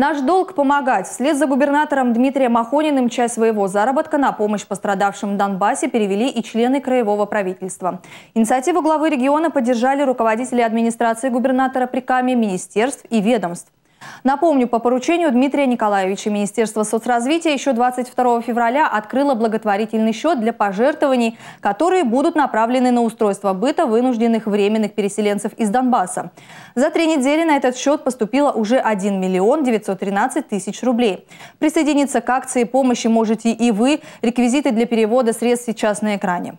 Наш долг – помогать. Вслед за губернатором Дмитрием Ахониным часть своего заработка на помощь пострадавшим в Донбассе перевели и члены краевого правительства. Инициативу главы региона поддержали руководители администрации губернатора Прикамья, министерств и ведомств. Напомню, по поручению Дмитрия Николаевича Министерство соцразвития еще 22 февраля открыло благотворительный счет для пожертвований, которые будут направлены на устройство быта вынужденных временных переселенцев из Донбасса. За три недели на этот счет поступило уже 1 миллион 913 тысяч рублей. Присоединиться к акции помощи можете и вы. Реквизиты для перевода средств сейчас на экране.